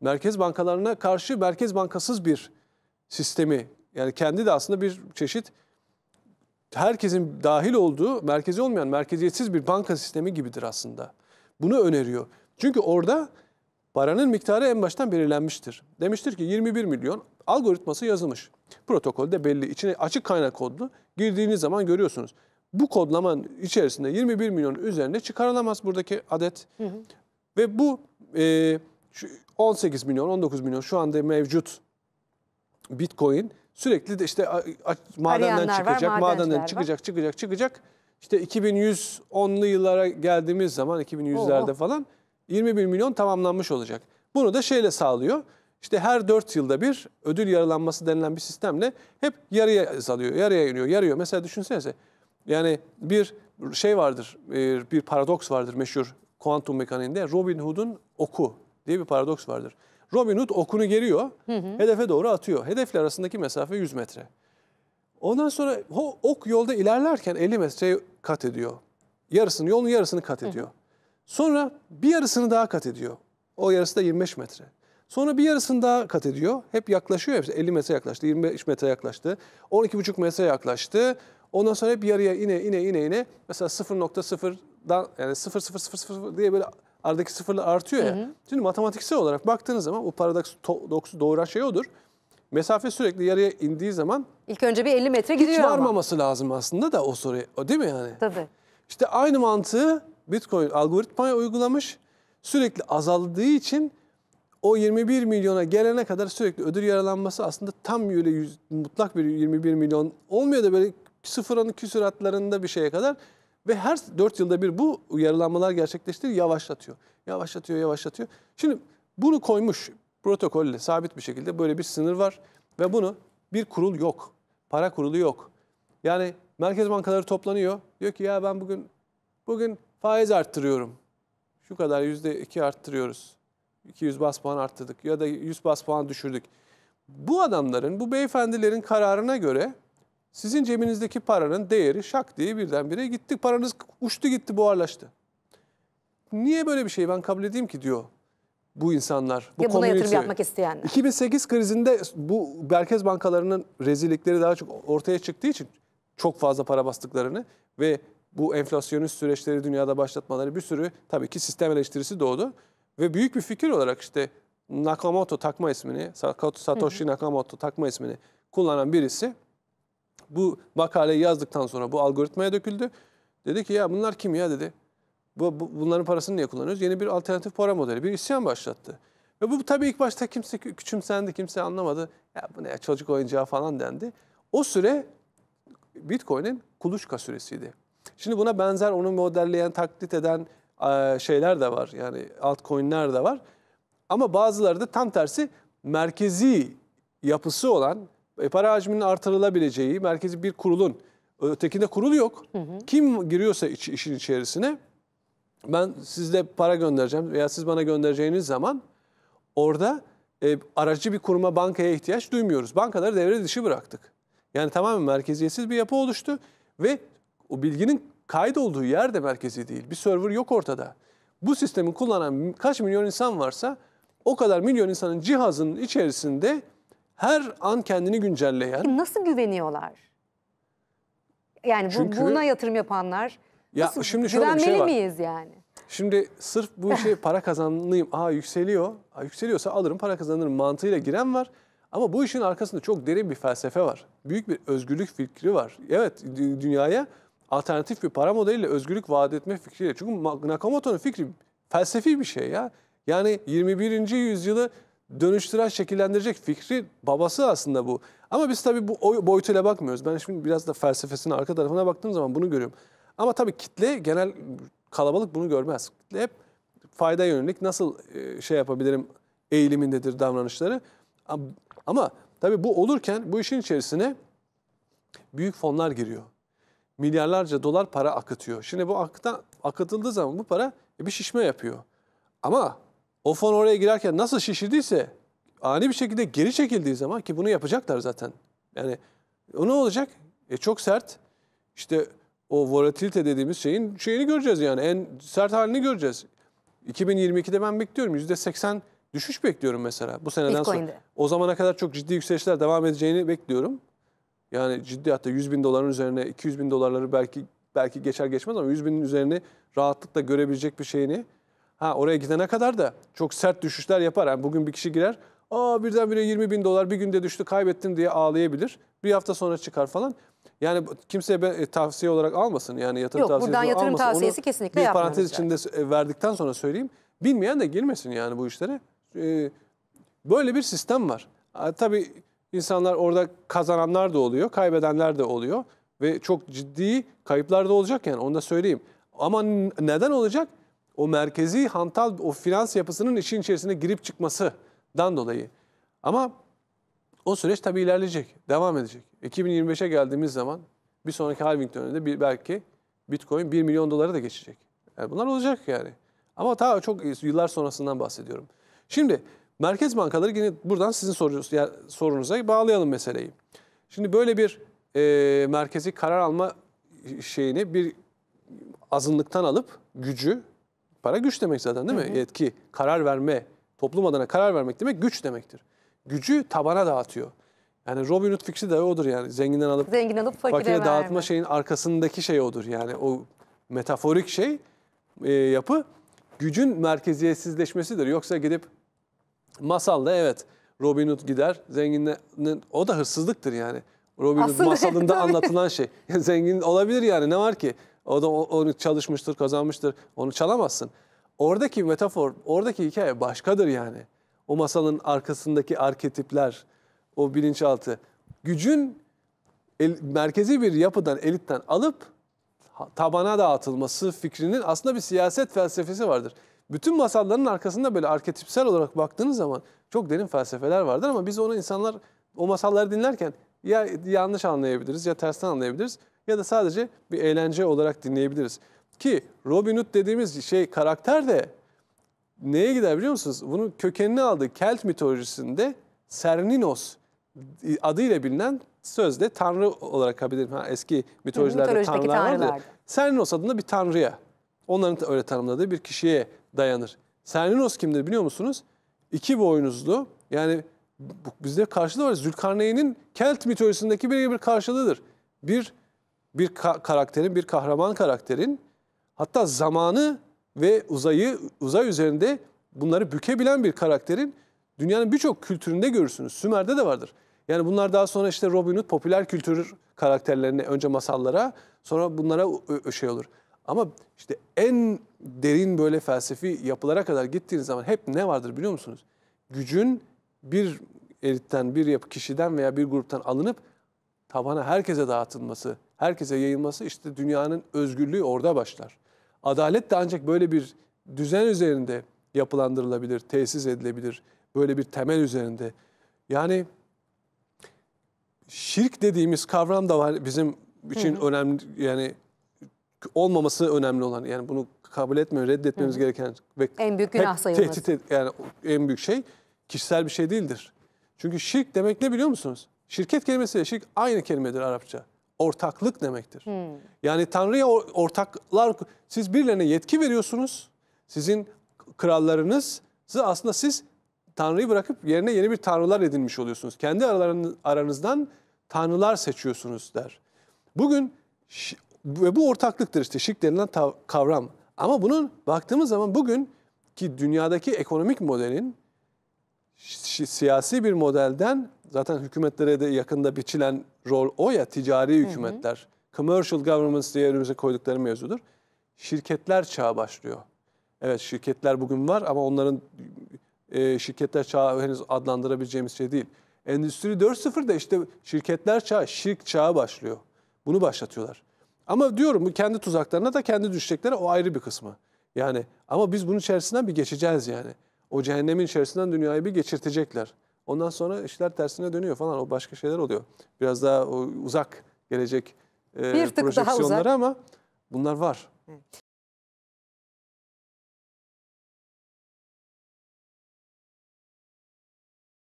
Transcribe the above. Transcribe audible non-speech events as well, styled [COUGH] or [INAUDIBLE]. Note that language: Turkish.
merkez bankalarına karşı merkez bankasız bir sistemi yani kendi de aslında bir çeşit herkesin dahil olduğu merkezi olmayan merkeziyetsiz bir banka sistemi gibidir aslında. Bunu öneriyor. Çünkü orada paranın miktarı en baştan belirlenmiştir. Demiştir ki 21 milyon algoritması yazılmış. Protokolde belli. İçine açık kaynak kodlu. Girdiğiniz zaman görüyorsunuz. Bu kodlamanın içerisinde 21 milyon üzerinde çıkarılamaz buradaki adet. Hı hı. Ve bu e, şu 18 milyon, 19 milyon şu anda mevcut Bitcoin sürekli de işte madenden çıkacak, var, madenden var. çıkacak, çıkacak, çıkacak. İşte 2110'lu yıllara geldiğimiz zaman 2100'lerde falan 21 milyon tamamlanmış olacak. Bunu da şeyle sağlıyor. İşte her 4 yılda bir ödül yarılanması denilen bir sistemle hep yarıya azalıyor, yarıya iniyor, yarıyor. Mesela düşünsenize yani bir şey vardır, bir paradoks vardır meşhur kuantum mekaniğinde Robin Hood'un oku diye bir paradoks vardır. Robin Hood okunu geriyor, hı hı. hedefe doğru atıyor. Hedefle arasındaki mesafe 100 metre. Ondan sonra o ok yolda ilerlerken 50 metre kat ediyor. Yarısını, yolun yarısını kat ediyor. Hı hı. Sonra bir yarısını daha kat ediyor. O yarısı da 25 metre. Sonra bir yarısını daha kat ediyor. Hep yaklaşıyor hepsi. 50 metre yaklaştı, 25 metre yaklaştı, 12,5 metre yaklaştı. Ondan sonra hep yarıya ine ine ine ine. Mesela 0.0'dan yani 0.000 diye böyle aradaki sıfırla artıyor ya. Hı hı. Şimdi matematiksel olarak baktığınız zaman bu paradoks doğuran şey odur. Mesafe sürekli yarıya indiği zaman... ilk önce bir 50 metre gidiyor Hiç varmaması ama. lazım aslında da o soru. O değil mi yani? Tabii. İşte aynı mantığı Bitcoin algoritmaya uygulamış. Sürekli azaldığı için o 21 milyona gelene kadar sürekli ödül yaralanması aslında tam öyle yüz, mutlak bir 21 milyon olmuyor da böyle sıfırın küsuratlarında bir şeye kadar ve her dört yılda bir bu uyarılanmalar gerçekleştiriyor, yavaşlatıyor. Yavaşlatıyor, yavaşlatıyor. Şimdi bunu koymuş protokolle sabit bir şekilde böyle bir sınır var. Ve bunu bir kurul yok. Para kurulu yok. Yani merkez bankaları toplanıyor. Diyor ki ya ben bugün bugün faiz arttırıyorum. Şu kadar yüzde iki arttırıyoruz. 200 bas puan arttırdık ya da 100 bas puan düşürdük. Bu adamların, bu beyefendilerin kararına göre sizin ceminizdeki paranın değeri şak diye birdenbire gitti. Paranız uçtu gitti buharlaştı. Niye böyle bir şey? ben kabul edeyim ki diyor bu insanlar. Bu ya buna yatırım yapmak isteyenler. 2008 krizinde bu merkez bankalarının rezillikleri daha çok ortaya çıktığı için çok fazla para bastıklarını ve bu enflasyonist süreçleri dünyada başlatmaları bir sürü tabii ki sistem eleştirisi doğdu. Ve büyük bir fikir olarak işte Nakamoto takma ismini, Satoshi Nakamoto takma ismini kullanan birisi bu makaleyi yazdıktan sonra bu algoritmaya döküldü. Dedi ki ya bunlar kim ya dedi. Bu, bu, bunların parasını niye kullanıyoruz? Yeni bir alternatif para modeli, bir isyan başlattı. Ve bu tabii ilk başta kimse küçümsendi, kimse anlamadı. Ya bu ne ya çocuk oyuncağı falan dendi. O süre Bitcoin'in kuluçka süresiydi. Şimdi buna benzer onu modelleyen, taklit eden şeyler de var. Yani altcoin'ler de var. Ama bazıları da tam tersi merkezi yapısı olan e, para hacminin artırılabileceği merkezi bir kurulun ötekinde kurul yok. Hı hı. Kim giriyorsa iç, işin içerisine ben sizde para göndereceğim veya siz bana göndereceğiniz zaman orada e, aracı bir kuruma bankaya ihtiyaç duymuyoruz. Bankaları devre dışı bıraktık. Yani tamamen merkeziyetsiz bir yapı oluştu ve o bilginin kaydolduğu yer de merkezi değil. Bir server yok ortada. Bu sistemi kullanan kaç milyon insan varsa o kadar milyon insanın cihazının içerisinde her an kendini güncelleyen. Nasıl güveniyorlar? Yani Çünkü, buna yatırım yapanlar ya nasıl, şimdi şöyle güvenmeli bir şey miyiz yani? Şimdi sırf bu şey [LAUGHS] para kazanayım, aha yükseliyor, aha, yükseliyorsa alırım para kazanırım mantığıyla giren var. Ama bu işin arkasında çok derin bir felsefe var. Büyük bir özgürlük fikri var. Evet dünyaya alternatif bir para modeliyle özgürlük vaat etme fikriyle. Çünkü Nakamoto'nun fikri felsefi bir şey ya. Yani 21. yüzyılı dönüştüren, şekillendirecek fikri babası aslında bu. Ama biz tabii bu boyutuyla bakmıyoruz. Ben şimdi biraz da felsefesine, arka tarafına baktığım zaman bunu görüyorum. Ama tabii kitle, genel kalabalık bunu görmez. Kitle hep fayda yönelik nasıl e, şey yapabilirim eğilimindedir davranışları. Ama tabii bu olurken bu işin içerisine büyük fonlar giriyor. Milyarlarca dolar para akıtıyor. Şimdi bu akıtan, akıtıldığı zaman bu para bir şişme yapıyor. Ama o fon oraya girerken nasıl şişirdiyse ani bir şekilde geri çekildiği zaman ki bunu yapacaklar zaten. Yani o ne olacak? E çok sert. İşte o volatilite dediğimiz şeyin şeyini göreceğiz yani en sert halini göreceğiz. 2022'de ben bekliyorum %80 düşüş bekliyorum mesela bu seneden Bitcoin'de. sonra. O zamana kadar çok ciddi yükselişler devam edeceğini bekliyorum. Yani ciddi hatta 100 bin doların üzerine 200 bin dolarları belki belki geçer geçmez ama 100 binin üzerine rahatlıkla görebilecek bir şeyini Ha oraya gidene kadar da çok sert düşüşler yapar. Yani bugün bir kişi girer, aa birdenbire 20 bin dolar bir günde düştü kaybettim diye ağlayabilir. Bir hafta sonra çıkar falan. Yani kimseye ben, e, tavsiye olarak almasın yani yatırım Yok, tavsiyesi buradan yatırım tavsiyesi Onu kesinlikle bir parantez içinde e, verdikten sonra söyleyeyim. Bilmeyen de girmesin yani bu işlere. E, böyle bir sistem var. E, tabii insanlar orada kazananlar da oluyor, kaybedenler de oluyor. Ve çok ciddi kayıplar da olacak yani onu da söyleyeyim. Ama neden olacak? o merkezi hantal o finans yapısının işin içerisine girip çıkmasıdan dolayı. Ama o süreç tabii ilerleyecek, devam edecek. 2025'e geldiğimiz zaman bir sonraki halving döneminde bir, belki Bitcoin 1 milyon dolara da geçecek. Yani bunlar olacak yani. Ama ta çok yıllar sonrasından bahsediyorum. Şimdi merkez bankaları yine buradan sizin sorunuz, yani sorunuza bağlayalım meseleyi. Şimdi böyle bir e, merkezi karar alma şeyini bir azınlıktan alıp gücü Para güç demek zaten değil mi? Hı hı. Yetki, karar verme, toplum adına karar vermek demek güç demektir. Gücü tabana dağıtıyor. Yani Robin Hood fikri de odur yani. Zenginden alıp, Zengin alıp fakire, fakire dağıtma şeyin arkasındaki şey odur. Yani o metaforik şey, e, yapı gücün merkeziyetsizleşmesidir. Yoksa gidip masalda evet Robin Hood gider, zenginin o da hırsızlıktır yani. Robin Hood [LAUGHS] masalında anlatılan şey. [LAUGHS] Zengin olabilir yani ne var ki? O da onu çalışmıştır, kazanmıştır. Onu çalamazsın. Oradaki metafor, oradaki hikaye başkadır yani. O masalın arkasındaki arketipler, o bilinçaltı. Gücün el, merkezi bir yapıdan, elitten alıp tabana dağıtılması fikrinin aslında bir siyaset felsefesi vardır. Bütün masalların arkasında böyle arketipsel olarak baktığınız zaman çok derin felsefeler vardır ama biz onu insanlar o masalları dinlerken ya yanlış anlayabiliriz ya tersten anlayabiliriz ya da sadece bir eğlence olarak dinleyebiliriz. Ki Robin Hood dediğimiz şey karakter de neye gider biliyor musunuz? Bunun kökenini aldığı Kelt mitolojisinde Serninos adıyla bilinen sözde tanrı olarak kabul edilir. eski mitolojilerde tanrılar vardı. Serninos adında bir tanrıya, onların öyle tanımladığı bir kişiye dayanır. Serninos kimdir biliyor musunuz? İki boynuzlu yani bizde karşılığı var. Zülkarneyn'in Kelt mitolojisindeki bir bir karşılığıdır. Bir bir ka karakterin, bir kahraman karakterin hatta zamanı ve uzayı, uzay üzerinde bunları bükebilen bir karakterin dünyanın birçok kültüründe görürsünüz. Sümer'de de vardır. Yani bunlar daha sonra işte Robin Hood popüler kültür karakterlerine önce masallara sonra bunlara şey olur. Ama işte en derin böyle felsefi yapılara kadar gittiğiniz zaman hep ne vardır biliyor musunuz? Gücün bir elitten, bir yapı kişiden veya bir gruptan alınıp tabana herkese dağıtılması herkese yayılması işte dünyanın özgürlüğü orada başlar. Adalet de ancak böyle bir düzen üzerinde yapılandırılabilir, tesis edilebilir. Böyle bir temel üzerinde. Yani şirk dediğimiz kavram da var bizim için hı hı. önemli yani olmaması önemli olan yani bunu kabul etmiyor, reddetmemiz hı hı. gereken ve en büyük günah sayılmaz. Tehdit et, yani en büyük şey kişisel bir şey değildir. Çünkü şirk demek ne biliyor musunuz? Şirket kelimesiyle şirk aynı kelimedir Arapça ortaklık demektir. Hmm. Yani Tanrı'ya ortaklar, siz birilerine yetki veriyorsunuz. Sizin krallarınızı aslında siz Tanrı'yı bırakıp yerine yeni bir tanrılar edinmiş oluyorsunuz. Kendi aranızdan tanrılar seçiyorsunuz der. Bugün ve bu ortaklıktır işte şirk denilen kavram. Ama bunun baktığımız zaman bugün ki dünyadaki ekonomik modelin siyasi bir modelden zaten hükümetlere de yakında biçilen rol o ya ticari hükümetler. Hı hı. Commercial governments diye önümüze koydukları mevzudur. Şirketler çağı başlıyor. Evet şirketler bugün var ama onların e, şirketler çağı henüz adlandırabileceğimiz şey değil. Endüstri 4.0'da işte şirketler çağı, şirk çağı başlıyor. Bunu başlatıyorlar. Ama diyorum bu kendi tuzaklarına da kendi düşecekleri o ayrı bir kısmı. Yani ama biz bunun içerisinden bir geçeceğiz yani. O cehennemin içerisinden dünyayı bir geçirtecekler. Ondan sonra işler tersine dönüyor falan. O başka şeyler oluyor. Biraz daha uzak gelecek e, bir tık daha uzak. ama bunlar var.